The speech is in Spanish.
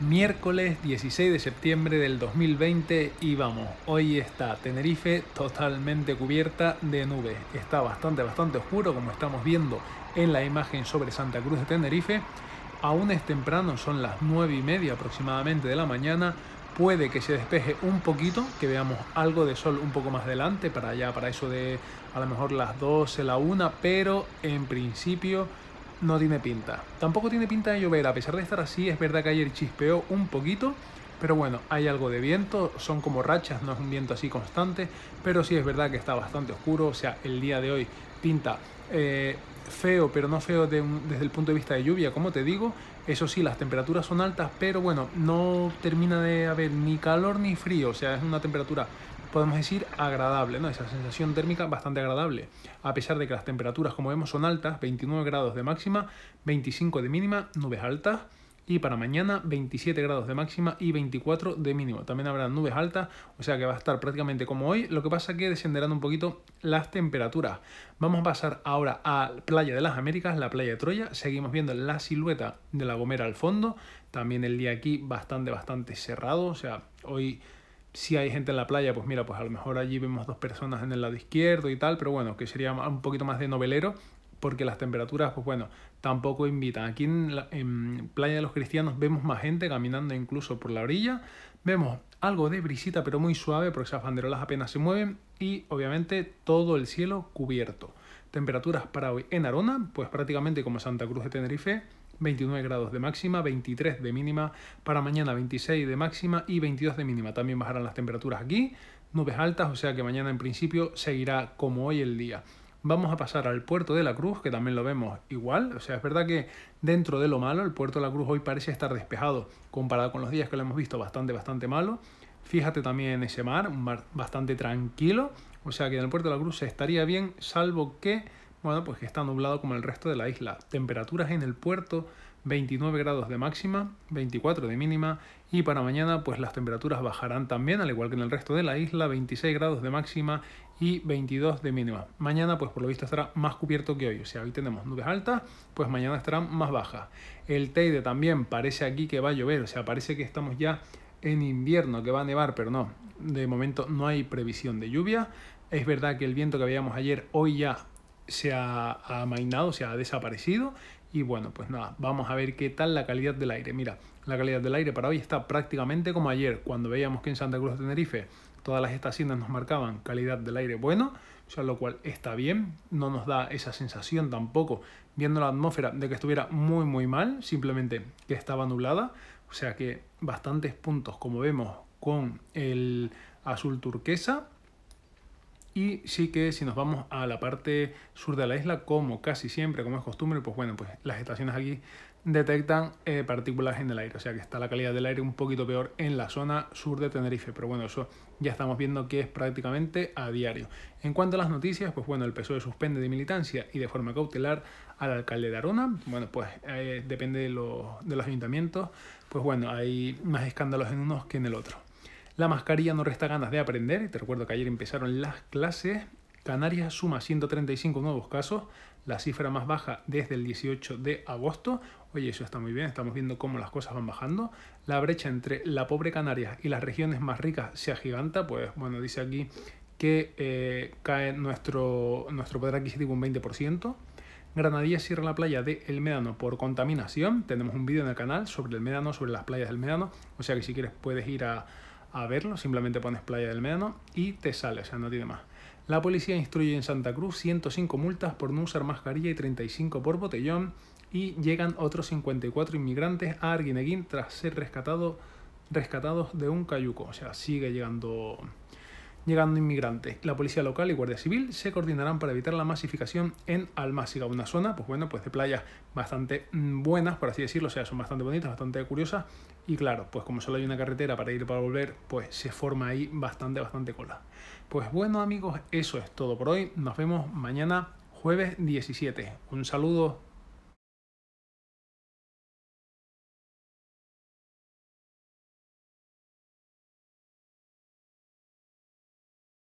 miércoles 16 de septiembre del 2020 y vamos, hoy está Tenerife totalmente cubierta de nubes. Está bastante, bastante oscuro como estamos viendo en la imagen sobre Santa Cruz de Tenerife. Aún es temprano, son las 9 y media aproximadamente de la mañana. Puede que se despeje un poquito, que veamos algo de sol un poco más adelante, para allá, para eso de a lo mejor las 12, la 1, pero en principio no tiene pinta. Tampoco tiene pinta de llover, a pesar de estar así, es verdad que ayer chispeó un poquito, pero bueno, hay algo de viento, son como rachas, no es un viento así constante, pero sí es verdad que está bastante oscuro, o sea, el día de hoy pinta eh, feo, pero no feo desde el punto de vista de lluvia, como te digo, eso sí, las temperaturas son altas, pero bueno, no termina de haber ni calor ni frío, o sea, es una temperatura podemos decir agradable, ¿no? Esa sensación térmica bastante agradable, a pesar de que las temperaturas, como vemos, son altas, 29 grados de máxima, 25 de mínima, nubes altas, y para mañana 27 grados de máxima y 24 de mínimo. También habrá nubes altas, o sea que va a estar prácticamente como hoy, lo que pasa es que descenderán un poquito las temperaturas. Vamos a pasar ahora a Playa de las Américas, la playa de Troya, seguimos viendo la silueta de la Gomera al fondo, también el día aquí bastante, bastante cerrado, o sea, hoy si hay gente en la playa, pues mira, pues a lo mejor allí vemos dos personas en el lado izquierdo y tal, pero bueno, que sería un poquito más de novelero, porque las temperaturas, pues bueno, tampoco invitan. Aquí en, Playa de los Cristianos vemos más gente caminando incluso por la orilla, vemos algo de brisita, pero muy suave, porque esas banderolas apenas se mueven, y obviamente todo el cielo cubierto. Temperaturas para hoy en Arona, pues prácticamente como Santa Cruz de Tenerife, 29 grados de máxima, 23 de mínima, para mañana 26 de máxima y 22 de mínima. También bajarán las temperaturas aquí, nubes altas, o sea que mañana en principio seguirá como hoy el día. Vamos a pasar al puerto de la Cruz, que también lo vemos igual. O sea, es verdad que dentro de lo malo, el puerto de la Cruz hoy parece estar despejado comparado con los días que lo hemos visto bastante, bastante malo. Fíjate también en ese mar, un mar bastante tranquilo. O sea que en el puerto de la Cruz estaría bien, salvo que bueno, pues que está nublado como el resto de la isla. Temperaturas en el puerto 29 grados de máxima, 24 de mínima y para mañana pues las temperaturas bajarán también, al igual que en el resto de la isla, 26 grados de máxima y 22 de mínima. Mañana pues por lo visto estará más cubierto que hoy, o sea, hoy tenemos nubes altas, pues mañana estarán más bajas. El Teide también parece aquí que va a llover, o sea, parece que estamos ya en invierno, que va a nevar, pero no, de momento no hay previsión de lluvia. Es verdad que el viento que veíamos ayer hoy ya se ha amainado, se ha desaparecido y bueno, pues nada, vamos a ver qué tal la calidad del aire. Mira, la calidad del aire para hoy está prácticamente como ayer, cuando veíamos que en Santa Cruz de Tenerife todas las estaciones nos marcaban calidad del aire bueno, o sea, lo cual está bien, no nos da esa sensación tampoco, viendo la atmósfera, de que estuviera muy muy mal, simplemente que estaba nublada, o sea que bastantes puntos, como vemos, con el azul turquesa, y sí que si nos vamos a la parte sur de la isla, como casi siempre, como es costumbre, pues bueno, pues las estaciones aquí detectan eh, partículas en el aire. O sea que está la calidad del aire un poquito peor en la zona sur de Tenerife. Pero bueno, eso ya estamos viendo que es prácticamente a diario. En cuanto a las noticias, pues bueno, el PSOE suspende de militancia y de forma cautelar al alcalde de Arona. Bueno, pues eh, depende de de los ayuntamientos. Pues bueno, hay más escándalos en unos que en el otro. La mascarilla no resta ganas de aprender y te recuerdo que ayer empezaron las clases. Canarias suma 135 nuevos casos, la cifra más baja desde el 18 de agosto. Oye, eso está muy bien, estamos viendo cómo las cosas van bajando. La brecha entre la pobre Canarias y las regiones más ricas se agiganta, pues bueno, dice aquí que eh, cae nuestro, nuestro poder adquisitivo un 20%. Granadilla cierra la playa de El Médano por contaminación. Tenemos un vídeo en el canal sobre el Médano, sobre las playas del Médano. O sea que si quieres puedes ir a, a verlo, simplemente pones Playa del Medano y te sale, o sea, no tiene más. La policía instruye en Santa Cruz 105 multas por no usar mascarilla y 35 por botellón y llegan otros 54 inmigrantes a Arguineguín tras ser rescatado, rescatados de un cayuco. O sea, sigue llegando llegando inmigrantes. La policía local y Guardia Civil se coordinarán para evitar la masificación en Almásiga, una zona, pues bueno, pues de playas bastante mm, buenas, por así decirlo, o sea, son bastante bonitas, bastante curiosas, y claro, pues como solo hay una carretera para ir y para volver, pues se forma ahí bastante, bastante cola. Pues bueno amigos, eso es todo por hoy, nos vemos mañana jueves 17. Un saludo.